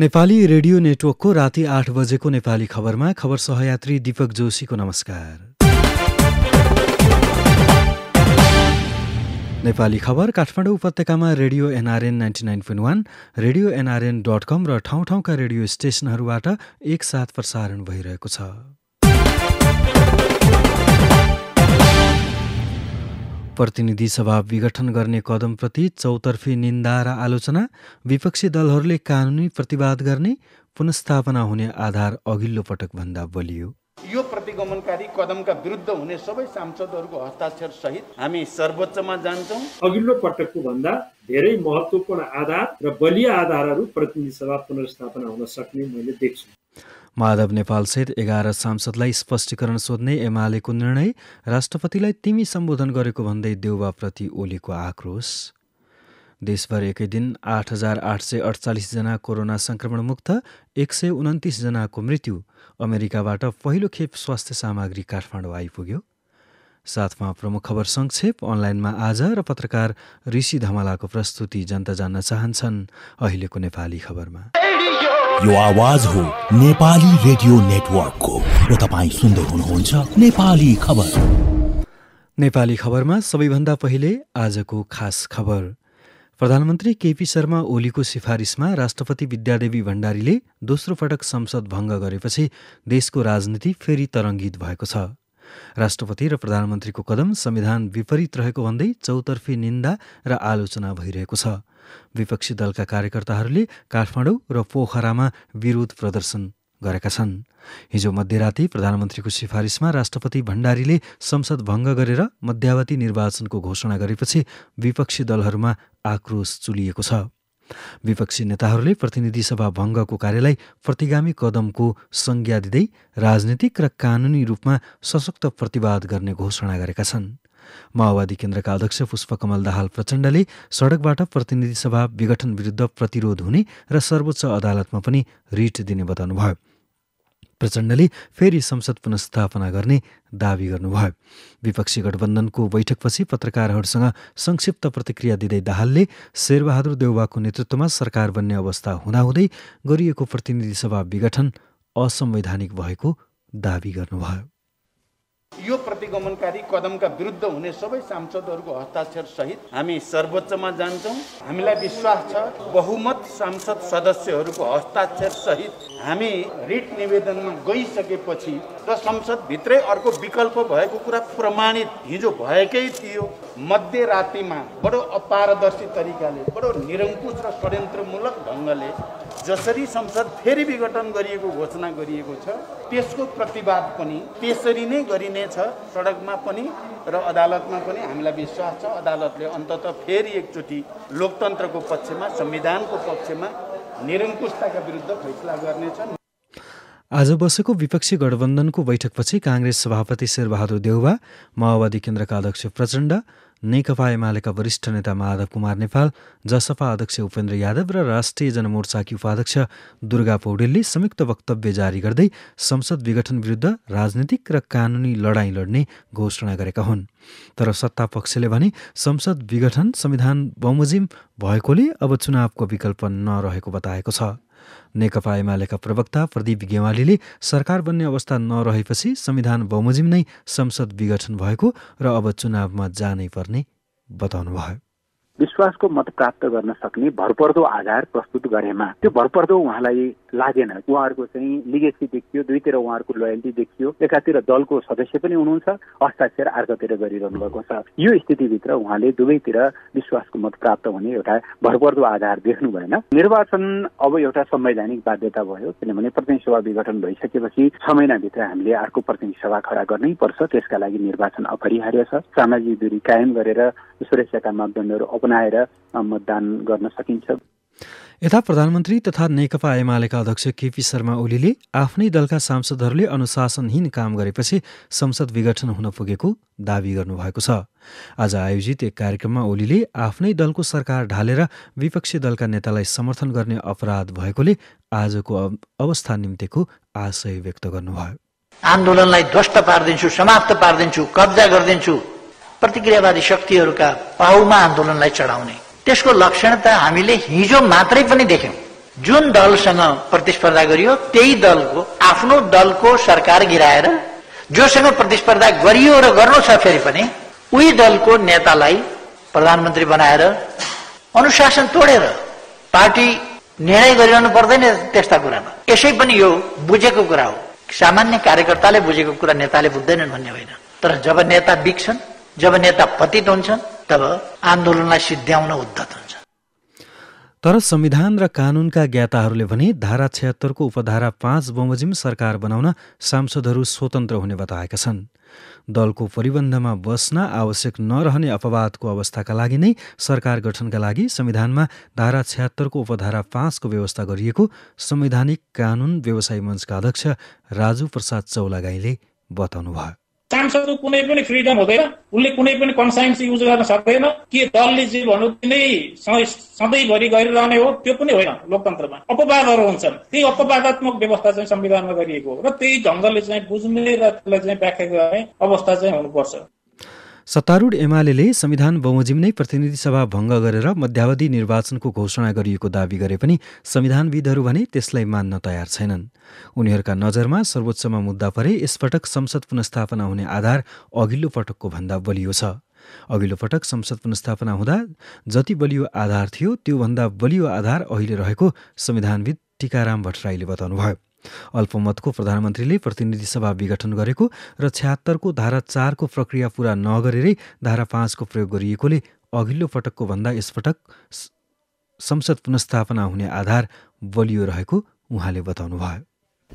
Nepali radio नेटवर्कको राति आठ बजेको नेपाली खबरमा खबर सहयात्री दीपक जोशीको नमस्कार नेपाली खबर काठमाडौँ उपत्यकामा radio NRN ninety nine point one radio NRN dot com र ठाउँ ठाउँका रेडियो स्टेसनहरूबाट एकसाथ प्रसारण भइरहेको छ प्रतिनिधि सभा विघटन गर्ने कदमप्रति चौतर्फी निन्दा र आलोचना विपक्षी दलहरूले कानुनी प्रतिवाद गर्ने पुनस्थापना हुने आधार अघिल्लो पटक भन्दा बलियो यो प्रतिगमनकारी कदमका विरुद्ध हुने सबै सांसदहरूको हस्ताक्षर सहित हामी सर्वोच्चमा जान्छौँ अघिल्लो पटकको भन्दा धेरै महत्त्वपूर्ण आधार र बलिया आधारहरू प्रतिनिधि सभा पुनर्स्थापना हुन सक्ने मैले देख्छु माधव नेपालसहित एघार सांसदलाई स्पष्टीकरण सोध्ने एमालेको निर्णय राष्ट्रपतिलाई तिमी सम्बोधन गरेको भन्दै देउवाप्रति ओलीको आक्रोश देशभर एकै दिन आठ हजार आठ सय अडचालिसजना कोरोना मुक्त एक सय उन्तिसजनाको मृत्यु अमेरिकाबाट पहिलो खेप स्वास्थ्य सामग्री काठमाडौँ आइपुग्यो साथमा प्रमुख खबर संक्षेप अनलाइनमा आज र पत्रकार ऋषि धमालाको प्रस्तुति जनता जान्न चाहन्छन् अहिलेको नेपाली खबरमा यो आवाज हो नेपाली रेडियो नेटवर्कको र तपाईँ सुन्दै हुनुहुन्छ नेपाली खबर नेपाली खबरमा सबैभन्दा पहिले आजको खास खबर प्रधानमन्त्री केपी शर्मा ओलीको सिफारिसमा राष्ट्रपति विद्यादेवी भण्डारीले दोस्रो पटक संसद भङ्ग गरेपछि देशको राजनीति फेरि तरङ्गित भएको छ राष्ट्रपति र प्रधानमन्त्रीको कदम संविधान विपरीत रहेको भन्दै चौतर्फी निन्दा र आलोचना भइरहेको छ विपक्षी दलका कार्यकर्ताहरूले काठमाडौँ र पोखरामा विरोध प्रदर्शन गरेका छन् हिजो मध्यराति प्रधानमन्त्रीको सिफारिसमा राष्ट्रपति भण्डारीले संसद भङ्ग गरेर मध्यावधि निर्वाचनको घोषणा गरेपछि विपक्षी दलहरूमा आक्रोश चुलिएको छ विपक्षी नेताहरूले प्रतिनिधि सभा भङ्गको कार्यलाई प्रतिगामी कदमको संज्ञा दिँदै राजनीतिक र कानुनी रूपमा सशक्त प्रतिवाद गर्ने घोषणा गरेका छन् माओवादी केन्द्रका अध्यक्ष पुष्पकमल दाहाल प्रचण्डले सडकबाट प्रतिनिधि सभा विघटन विरुद्ध प्रतिरोध हुने र सर्वोच्च अदालतमा पनि रिट दिने बताउनुभयो प्रचण्डले फेरि संसद पुनस्थापना गर्ने दावी गर्नुभयो विपक्षी गठबन्धनको बैठकपछि पत्रकारहरूसँग संक्षिप्त प्रतिक्रिया दिँदै दाहालले शेरबहादुर देउवाको नेतृत्वमा सरकार बन्ने अवस्था हुँदाहुँदै गरिएको प्रतिनिधि सभा विघटन असंवैधानिक भएको दावी गर्नुभयो प्रतिगमनकारी कदमका विरुद्ध हुने सबै सांसदहरूको हस्ताक्षर सहित हामी सर्वोच्चमा जान्छौँ हामीलाई विश्वास छ बहुमत सांसद सदस्यहरूको हस्ताक्षर सहित हामी रिट निवेदनमा गइसकेपछि र संसदभित्रै अर्को विकल्प भएको कुरा प्रमाणित हिजो भएकै थियो मध्यरातिमा बडो अपारदर्शी तरिकाले बडो निरङ्कुश र षड्यन्त्रमूलक ढङ्गले जसरी संसद फेरि विघटन गरिएको घोषणा गरिएको छ त्यसको प्रतिवाद पनि त्यसरी नै गरिनेछ सडकमा पनि र अदालतमा पनि हामीलाई विश्वास छ अदालतले अन्तत फेरि एकचोटि लोकतन्त्रको पक्षमा संविधानको पक्षमा निरङ्कुशताका विरुद्ध फैसला गर्नेछ आज बसेको विपक्षी गठबन्धनको बैठकपछि काङ्ग्रेस सभापति शेरबहादुर देउवा माओवादी केन्द्रका अध्यक्ष प्रचण्ड नेकपा एमालेका वरिष्ठ नेता माधव कुमार नेपाल जसपा अध्यक्ष उपेन्द्र यादव र राष्ट्रिय जनमोर्चाकी उपाध्यक्ष दुर्गा पौडेलले संयुक्त वक्तव्य जारी गर्दै संसद विघटन विरुद्ध राजनीतिक र कानुनी लडाईँ लड्ने घोषणा गरेका हुन् तर सत्ता पक्षले भने संसद विघटन संविधान बमोजिम भएकोले अब चुनावको विकल्प नरहेको बताएको छ नेकपा एमालेका प्रवक्ता प्रदीप गेवालीले सरकार बन्ने अवस्था नरहेपछि संविधान बमोजिम नै संसद विघटन भएको र अब चुनावमा जानै पर्ने बताउनुभयो विश्वासको मत प्राप्त गर्न सक्ने भरपर्दो आधार प्रस्तुत गरेमा त्यो भरपर्दो उहाँलाई लागेन उहाँहरूको चाहिँ लिगेसी देखियो दुईतिर उहाँहरूको लोयल्टी देखियो एकातिर दलको सदस्य पनि हुनुहुन्छ हस्ताक्षर अर्कातिर गरिरहनु भएको छ यो स्थितिभित्र उहाँले दुवैतिर विश्वासको मत प्राप्त हुने एउटा भरपर्दो आधार देख्नु भएन निर्वाचन अब एउटा संवैधानिक बाध्यता भयो किनभने प्रतिनिधि सभा विघटन भइसकेपछि छ महिनाभित्र हामीले अर्को प्रतिनिधि सभा खडा गर्नै पर्छ त्यसका लागि निर्वाचन अपरिहार्य छ सामाजिक दूरी कायम गरेर सुरक्षाका मापदण्डहरू अपनाएर मतदान गर्न सकिन्छ यता प्रधानमन्त्री तथा नेकपा एमालेका अध्यक्ष केपी शर्मा ओलीले आफ्नै दलका सांसदहरूले अनुशासनहीन काम गरेपछि संसद विघटन हुन पुगेको दावी गर्नुभएको छ आज आयोजित एक कार्यक्रममा ओलीले आफ्नै दलको सरकार ढालेर विपक्षी दलका नेतालाई समर्थन गर्ने अपराध भएकोले आजको अवस्था निम्तिको आशय व्यक्त गर्नुभयो आन्दोलनलाई ध्वस्त पारिदिन्छु समाप्त पारिदिन्छु कब्जा गरिदिन्छु प्रतिक्रियावादी शक्ति शक्तिहरूका पाहुमा आन्दोलनलाई चढाउने त्यसको लक्षण तो हमी हिजो मत मात्रै जो दलसंग प्रतिस्पर्धा करो प्रतिस्पर्धा दल को दलको दल को सरकार गिराएर जोसँग प्रतिस्पर्धा करो र गर्नु दल को नेता प्रधानमंत्री बनाएर अनुशासन तोड़े पार्टी निर्णय गरिरहनु पर्दैन त्यस्ता कुरामा यसै पनि यो कुरा हो सामान्य कार्यकर्ता बुझेको कुरा नेताले बुझ्दैनन् भन्ने होइन तर जब नेता बिग्सन जब नेता पतित हुन्छन् तब आन्दोलनलाई सिद्ध्याउन उद्धत हुन्छ तर संविधान र कानूनका ज्ञाताहरूले भने धारा छ्यात्तरको उपधारा पाँच बमोजिम सरकार बनाउन सांसदहरू स्वतन्त्र हुने बताएका छन् दलको परिबन्धमा बस्न आवश्यक नरहने अपवादको अवस्थाका लागि नै सरकार गठनका लागि संविधानमा धारा छ्यात्तरको उपधारा पाँचको व्यवस्था गरिएको संवैधानिक कानून व्यवसायी मञ्चका अध्यक्ष राजु प्रसाद चौलागाईले बताउनुभयो सांसद कुनै पनि फ्रिडम हुँदैन उसले कुनै पनि कन्साइन्स युज गर्न सक्दैन के दलले जे भन्नु नै सधैँभरि गरिरहने हो त्यो पनि होइन लोकतन्त्रमा अपवादहरू हुन्छन् त्यही अपवादात्मक व्यवस्था चाहिँ संविधानमा गरिएको हो र त्यही ढङ्गले चाहिँ बुझ्ने र त्यसलाई चाहिँ व्याख्या गर्ने अवस्था चाहिँ हुनुपर्छ सत्तारूढ एमाले संविधान बमोजिम नै प्रतिनिधि सभा भङ्ग गरेर मध्यावधि निर्वाचनको घोषणा गरिएको दावी गरे पनि संविधानविदहरू भने त्यसलाई मान्न तयार छैनन् उनीहरूका नजरमा सर्वोच्चमा मुद्दा परे यसपटक संसद पुनस्थापना हुने आधार अघिल्लो पटकको भन्दा बलियो छ अघिल्लो पटक संसद पुनस्थापना हुँदा जति बलियो आधार थियो त्योभन्दा बलियो आधार अहिले रहेको संविधानविद टिकाराम भट्टराईले बताउनुभयो अल्पमतको प्रधानमन्त्रीले प्रतिनिधि सभा विघटन गरेको र छ्यात्तरको धारा चारको प्रक्रिया पूरा नगरेरै धारा पाँचको प्रयोग गरिएकोले अघिल्लो पटकको भन्दा यसपटक संसद पुनस्थापना हुने आधार बलियो रहेको उहाँले बताउनुभयो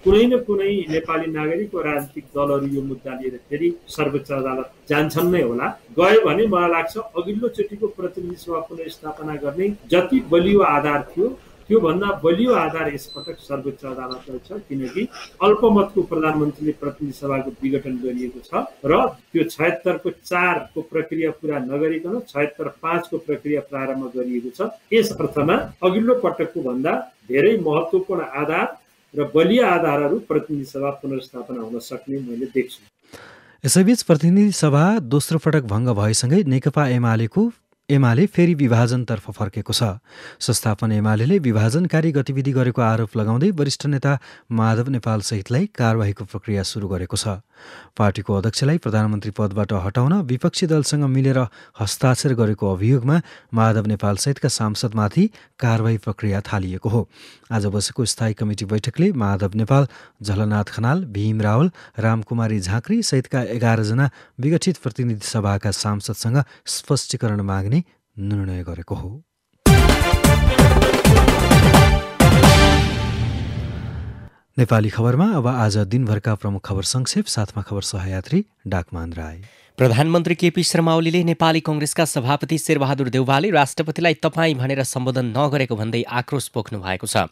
कुनै न कुनै नेपाली नागरिक वा राजनीतिक दलहरू यो मुद्दा लिएर फेरि सर्वोच्च अदालत जान्छन् नै होला गयो भने मलाई लाग्छ अघिल्लो चोटिको प्रतिनिधि सभा पुनर्स्थापना गर्ने जति बलियो आधार थियो त्योभन्दा बलियो आधार यसपटक सर्वोच्च अदालतलाई छ किनकि अल्पमतको प्रधानमन्त्रीले प्रतिनिधि सभाको विघटन गरिएको छ र त्यो छयत्तरको चारको प्रक्रिया पुरा नगरिकन छयत्तर पाँचको प्रक्रिया प्रारम्भ गरिएको छ यस अर्थमा अघिल्लो पटकको भन्दा धेरै महत्त्वपूर्ण आधार र बलिया आधारहरू प्रतिनिधि सभा पुनर्स्थापना हुन सक्ने मैले देख्छु यसैबीच प्रतिनिधि सभा दोस्रो पटक भङ्ग भएसँगै नेकपा एमालेको एमाले फेरि विभाजनतर्फ फर्केको छ संस्थापन एमाले विभाजनकारी गतिविधि गरेको आरोप लगाउँदै वरिष्ठ नेता माधव नेपाल सहितलाई कारवाहीको प्रक्रिया सुरु गरेको छ पार्टीको अध्यक्षलाई प्रधानमन्त्री पदबाट हटाउन विपक्षी दलसँग मिलेर हस्ताक्षर गरेको अभियोगमा माधव नेपाल सहितका सांसदमाथि कार्यवाही प्रक्रिया थालिएको हो आज बसेको स्थायी कमिटी बैठकले माधव नेपाल झलनाथ खनाल भीम रावल रामकुमारी झाँक्री सहितका एघारजना विगठित प्रतिनिधि सभाका सांसदसँग स्पष्टीकरण माग्ने निर्णय गरेको हो नेपाली खबरमा अब आज दिनभरका प्रमुख खबर संक्षेप साथमा खबर सहयात्री डाकमान राई प्रधानमन्त्री केपी शर्मा ओलीले नेपाली कङ्ग्रेसका सभापति शेरबहादुर देउवाले राष्ट्रपतिलाई तपाईँ भनेर सम्बोधन नगरेको भन्दै आक्रोश पोख्नु भएको छ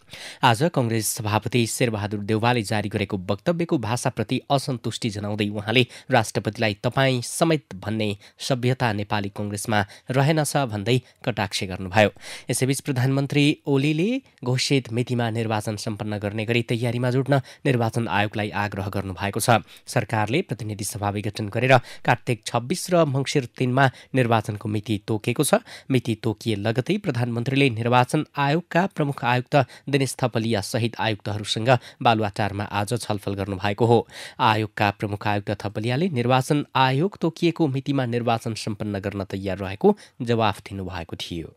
आज कङ्ग्रेस सभापति शेरबहादुर देउवाले जारी गरेको वक्तव्यको भाषाप्रति असन्तुष्टि जनाउँदै उहाँले राष्ट्रपतिलाई तपाईँ समेत भन्ने सभ्यता नेपाली कङ्ग्रेसमा रहेनछ भन्दै कटाक्ष गर्नुभयो यसैबीच प्रधानमन्त्री ओलीले घोषित मितिमा निर्वाचन सम्पन्न गर्ने गरी तयारीमा जुट्न निर्वाचन आयोगलाई आग्रह गर्नुभएको छ सरकारले प्रतिनिधि सभा विघटन गरेर कार्तिक मङ्सिर छब्बिस र मङ्सिर तिनमा निर्वाचनको मिति तोकेको छ मिति तोकिए लगतै प्रधानमन्त्रीले निर्वाचन आयोगका प्रमुख आयुक्त दिनेश थपलिया सहित आयुक्तहरूसँग बालुवाटारमा आज छलफल गर्नुभएको हो आयोगका प्रमुख आयुक्त थपलियाले निर्वाचन आयोग तोकिएको मितिमा निर्वाचन सम्पन्न गर्न तयार रहेको जवाफ दिनुभएको थियो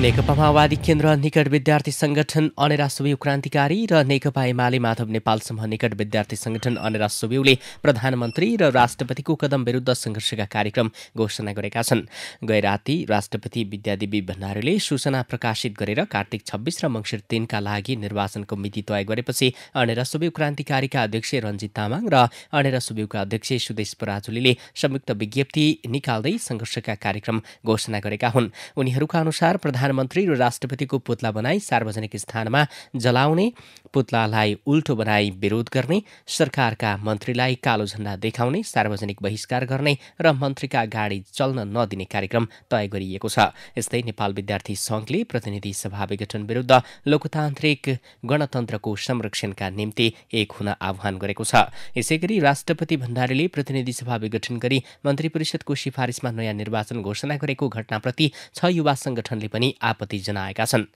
नेकपा माओवादी केन्द्र निकट विद्यार्थी संगठन अनेरा सुबिउ क्रान्तिकारी र नेकपा एमाले माधव नेपाल समूह निकट विद्यार्थी संगठन अनेरा सुबेउले प्रधानमन्त्री र राष्ट्रपतिको कदम विरुद्ध संघर्षका कार्यक्रम घोषणा गरेका छन् गै राती राष्ट्रपति विद्यादेवी भण्डारीले सूचना प्रकाशित गरेर कार्तिक छब्बीस र मङ्सिर तीनका लागि निर्वाचनको मिति तय गरेपछि अनेरा सुबेउ क्रान्तिकारीका अध्यक्ष रञ्जित तामाङ र अनेरा सुबिउका अध्यक्ष सुदेश पराजुलीले संयुक्त विज्ञप्ति निकाल्दै संघर्षका कार्यक्रम घोषणा गरेका हुन् उनीहरूका अनुसार प्रधान प्रधानमन्त्री र राष्ट्रपतिको पुतला बनाई सार्वजनिक स्थानमा जलाउने पुतलालाई उल्टो बनाई विरोध गर्ने सरकारका मन्त्रीलाई कालो झण्डा देखाउने सार्वजनिक बहिष्कार गर्ने र मन्त्रीका गाडी चल्न नदिने कार्यक्रम तय गरिएको छ यस्तै नेपाल विद्यार्थी संघले प्रतिनिधि सभा विघटन विरूद्ध लोकतान्त्रिक गणतन्त्रको संरक्षणका निम्ति एक हुन आह्वान गरेको छ यसै राष्ट्रपति भण्डारीले प्रतिनिधि सभा विघटन गरी मन्त्री परिषदको सिफारिसमा नयाँ निर्वाचन घोषणा गरेको घटनाप्रति छ युवा संगठनले पनि आपत्ति जनाएका छन्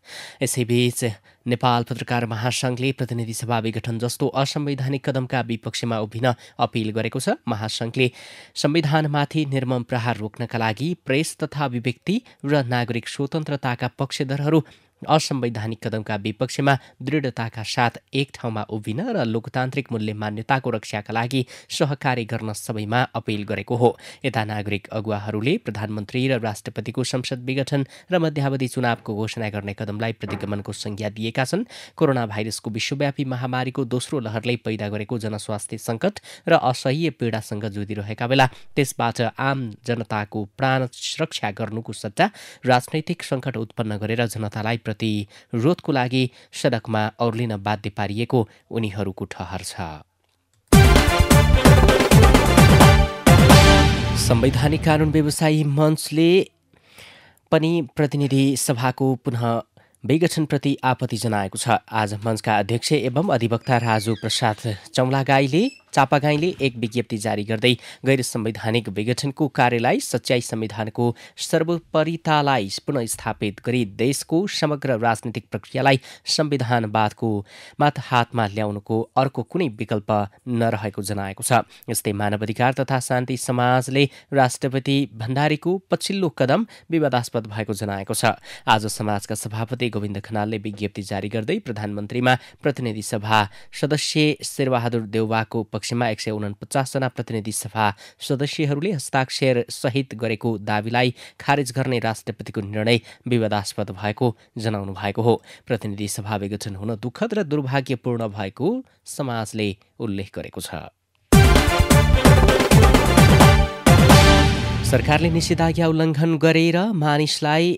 यसैबीच नेपाल पत्रकार महासङ्घले प्रतिनिधि सभा विघटन जस्तो असंवैधानिक कदमका विपक्षमा उभिन अपिल गरेको छ महासङ्घले संविधानमाथि निर्मम प्रहार रोक्नका लागि प्रेस तथा अभिव्यक्ति र नागरिक स्वतन्त्रताका पक्षधरहरू असंवैधानिक कदमका विपक्षमा दृढताका साथ एक ठाउँमा उभिन र लोकतान्त्रिक मूल्य मान्यताको रक्षाका लागि सहकार्य गर्न सबैमा अपिल गरेको हो यता नागरिक अगुवाहरूले प्रधानमन्त्री र राष्ट्रपतिको संसद विघटन र मध्यावधि चुनावको घोषणा गर्ने कदमलाई प्रतिगमनको संज्ञा दिएका छन् कोरोना भाइरसको विश्वव्यापी महामारीको दोस्रो लहरले पैदा गरेको जनस्वास्थ्य सङ्कट र असह्य पीडासँग जुधिरहेका बेला त्यसबाट आम जनताको प्राण सुरक्षा गर्नुको सट्टा राजनैतिक सङ्कट उत्पन्न गरेर जनतालाई प्रति रोधको लागि सडकमा और्लिन बाध्य पारिएको उनीहरूको ठहर छ संवैधानिक कानुन व्यवसायी मञ्चले पनि प्रतिनिधि सभाको पुनः विगठनप्रति आपत्ति जनाएको छ आज मञ्चका अध्यक्ष एवं अधिवक्ता राजु प्रसाद चौलागाईले चापागाईले एक विज्ञप्ति जारी गर्दै गैर संवैधानिक विघटनको कार्यलाई सच्याई संविधानको सर्वोपरितालाई पुनस्थापित गरी देशको समग्र राजनीतिक प्रक्रियालाई संविधानवादको मात हातमा ल्याउनुको अर्को कुनै विकल्प नरहेको जनाएको छ यस्तै मानवाधिकार तथा शान्ति समाजले राष्ट्रपति भण्डारीको पछिल्लो कदम विवादास्पद भएको जनाएको छ आज समाजका सभापति गोविन्द खनालले विज्ञप्ति जारी गर्दै प्रधानमन्त्रीमा प्रतिनिधि सभा सदस्य शेरबहादुर देउवाको पक्ष पक्षमा एक सय उनपचासजना प्रतिनिधि सभा सदस्यहरूले हस्ताक्षर सहित गरेको दावीलाई खारेज गर्ने राष्ट्रपतिको निर्णय विवादास्पद भएको जनाउनु भएको हो प्रतिनिधि सभा विघटन हुन दुःखद र दुर्भाग्यपूर्ण भएको समाजले उल्लेख गरेको छ सरकारले निषेधाज्ञा उल्लङ्घन गरेर मानिसलाई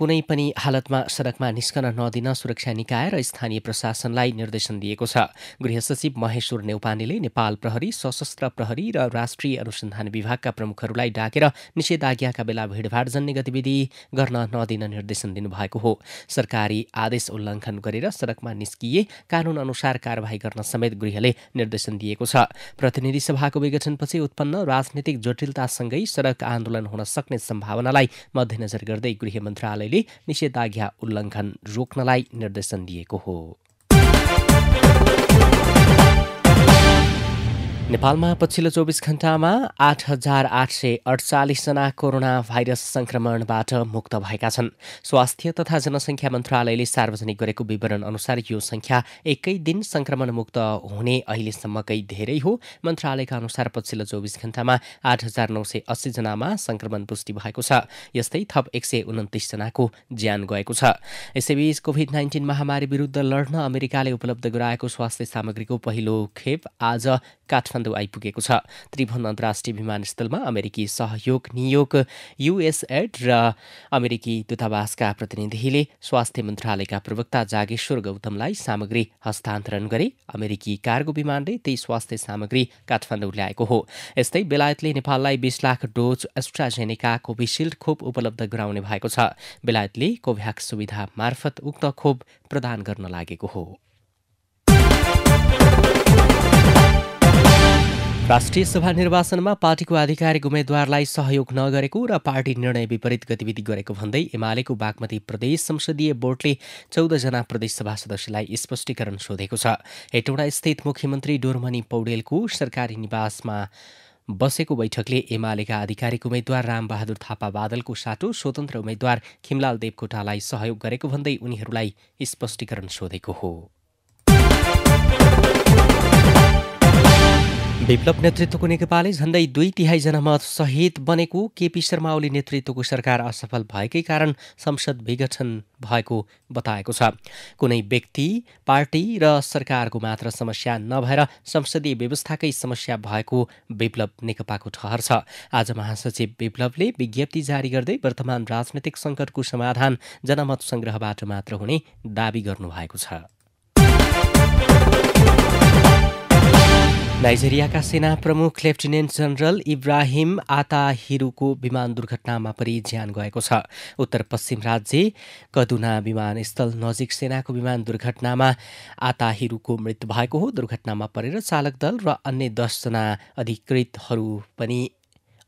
कुनै पनि हालतमा सडकमा निस्कन नदिन सुरक्षा निकाय र स्थानीय प्रशासनलाई निर्देशन दिएको छ गृह सचिव महेश्वर नेौपानेले नेपाल प्रहरी सशस्त्र प्रहरी र राष्ट्रिय अनुसन्धान विभागका प्रमुखहरूलाई डाकेर निषेधाज्ञाका बेला भीड़भाड़ जन्ने गतिविधि गर्न नदिन निर्देशन दिनुभएको हो सरकारी आदेश उल्लङ्घन गरेर सडकमा निस्किए कानून अनुसार कार्यवाही गर्न समेत गृहले निर्देशन दिएको छ प्रतिनिधि सभाको विघटनपछि उत्पन्न राजनीतिक जटिलतासँगै सडक आन्दोलन हुन सक्ने सम्भावनालाई मध्यनजर गर्दै गृह मन्त्रालय मन्त्रालयले निषेधाज्ञा उल्लङ्घन रोक्नलाई निर्देशन दिएको हो नेपालमा पछिल्लो चौबिस घण्टामा आठ हजार आठ सय अडचालिसजना कोरोना भाइरस संक्रमणबाट मुक्त भएका छन् स्वास्थ्य तथा जनसङ्ख्या मन्त्रालयले सार्वजनिक गरेको विवरण अनुसार यो संख्या एकै दिन संक्रमण मुक्त हुने अहिलेसम्मकै धेरै हो मन्त्रालयका अनुसार पछिल्लो चौबिस घण्टामा आठ हजार नौ सय अस्सीजनामा संक्रमण पुष्टि भएको छ यस्तै थप एक सय उन्तिसजनाको ज्यान गएको छ यसैबीच कोभिड नाइन्टिन महामारी विरुद्ध लड्न अमेरिकाले उपलब्ध गराएको स्वास्थ्य सामग्रीको पहिलो खेप आज काठमाडौँ काठमाडौँ आइपुगेको छ त्रिभुवन अन्तर्राष्ट्रिय विमानस्थलमा अमेरिकी सहयोग नियोग युएसएड र अमेरिकी दूतावासका प्रतिनिधिले स्वास्थ्य मन्त्रालयका प्रवक्ता जागेश्वर गौतमलाई सामग्री हस्तान्तरण गरे अमेरिकी कार्गो विमानले त्यही स्वास्थ्य सामग्री काठमाडौँ ल्याएको हो यस्तै बेलायतले नेपाललाई बिस लाख डोज एस्ट्राजेनेका कोभिसिल्ड खोप उपलब्ध गराउने भएको छ बेलायतले कोभ्याक्स सुविधा मार्फत उक्त खोप प्रदान गर्न लागेको हो राष्ट्रिय सभा निर्वाचनमा पार्टीको आधिकारिक उम्मेद्वारलाई सहयोग नगरेको र पार्टी निर्णय विपरीत गतिविधि गरेको भन्दै एमालेको बागमती प्रदेश संसदीय बोर्डले चौधजना प्रदेशसभा सदस्यलाई स्पष्टीकरण सोधेको छ हेटौँडास्थित मुख्यमन्त्री डोरमणि पौडेलको सरकारी निवासमा बसेको बैठकले एमालेका आधिकारिक उम्मेद्वार रामबहादुर थापा बादलको साटो स्वतन्त्र उम्मेद्वार खिमलाल देवकोटालाई सहयोग गरेको भन्दै उनीहरूलाई स्पष्टीकरण सोधेको हो विप्लव नेतृत्वको नेकपाले झन्डै दुई तिहाई जनमत सहित बनेको केपी शर्मा ओली नेतृत्वको सरकार असफल भएकै कारण संसद विघटन भएको बताएको छ कुनै व्यक्ति पार्टी र सरकारको मात्र समस्या नभएर संसदीय व्यवस्थाकै समस्या भएको विप्लव नेकपाको ठहर छ आज महासचिव विप्लवले विज्ञप्ति जारी गर्दै वर्तमान राजनैतिक सङ्कटको समाधान जनमत सङ्ग्रहबाट मात्र हुने दावी गर्नुभएको छ नाइजेरियाका सेना प्रमुख लेफ्टिनेन्ट जनरल इब्राहिम आताहिरुको विमान दुर्घटनामा परि ज्यान गएको छ उत्तर पश्चिम राज्य कदुना विमानस्थल नजिक सेनाको विमान दुर्घटनामा आताहिरुको मृत्यु भएको हो दुर्घटनामा परेर चालक दल र अन्य दसजना अधिकृतहरू पनि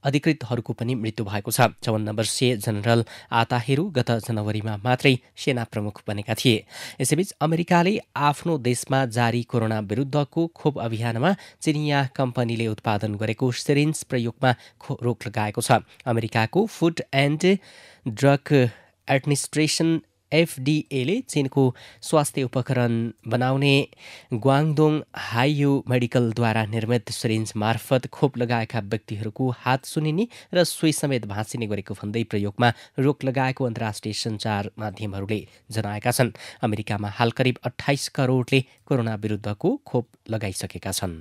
अधिकृतहरूको पनि मृत्यु भएको छ चौवन्न वर्षीय जनरल आताहेरू गत जनवरीमा मात्रै सेना प्रमुख बनेका थिए यसैबीच अमेरिकाले आफ्नो देशमा जारी कोरोना विरुद्धको खोप अभियानमा चिनिया कम्पनीले उत्पादन गरेको सिरिन्स प्रयोगमा रोक लगाएको छ अमेरिकाको फुड एन्ड ड्रग एडमिनिस्ट्रेसन एफडिएले चिनको स्वास्थ्य उपकरण बनाउने ग्वाङदोङ हाइयु मेडिकलद्वारा निर्मित सिरिन्ज मार्फत खोप लगाएका व्यक्तिहरूको हात सुनिने र सुई समेत भाँचिने गरेको भन्दै प्रयोगमा रोक लगाएको अन्तर्राष्ट्रिय सञ्चार माध्यमहरूले जनाएका छन् अमेरिकामा हाल करिब अठाइस करोडले कोरोना विरुद्धको खोप लगाइसकेका छन्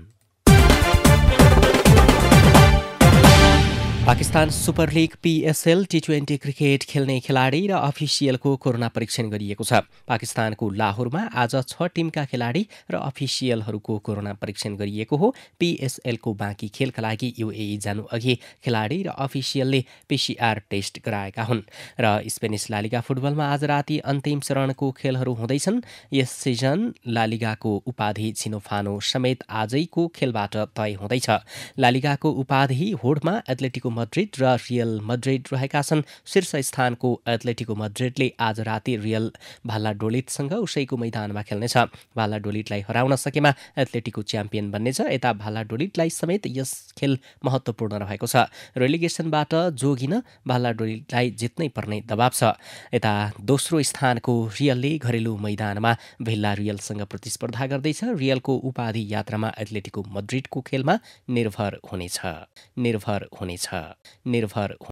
Pakistan super league PSL T twenty cricket खेल्ने खेलाडी र अफिसियलको कोरोना परीक्षण गरिएको छ पाकिस्तानको लाहोरमा आज छ टिमका खेलाडी र अफिसियलहरूको कोरोना परीक्षण गरिएको हो पिएसएलको बाँकी खेलका लागि युएई जानु अघि खेलाडी र अफिसियलले पिसिआर टेस्ट गराएका हुन् र स्पेनिस लालिगा फुटबलमा आज राति अन्तिम चरणको खेलहरू हुँदैछन् यस सिजन लालिगाको उपाधि छिनोफानो समेत आजैको खेलबाट तय हुँदैछ लालिगाको उपाधि होडमा एथलेटिको मद्रिड र रियल मद्रिड रहेका छन् शीर्ष स्थानको एथलेटिको मद्रिडले आज राति रियल भाल्लाडोलिटसँग उसैको मैदानमा खेल्नेछ भाल्लाडोलिटलाई हराउन सकेमा एथलेटिको च्याम्पियन बन्नेछ यता भाल्लाडोलिटलाई समेत यस खेल महत्त्वपूर्ण रहेको छ रेलिगेसनबाट जोगिन भाल्लाडोलिटलाई जित्नै पर्ने दबाव छ यता दोस्रो स्थानको रियलले घरेलु मैदानमा भिल्ला रियलसँग प्रतिस्पर्धा गर्दैछ रियलको उपाधि यात्रामा एथलेटिको मद्रिडको खेलमा निर्भर हुनेछ निर्भर हुनेछ निर्भर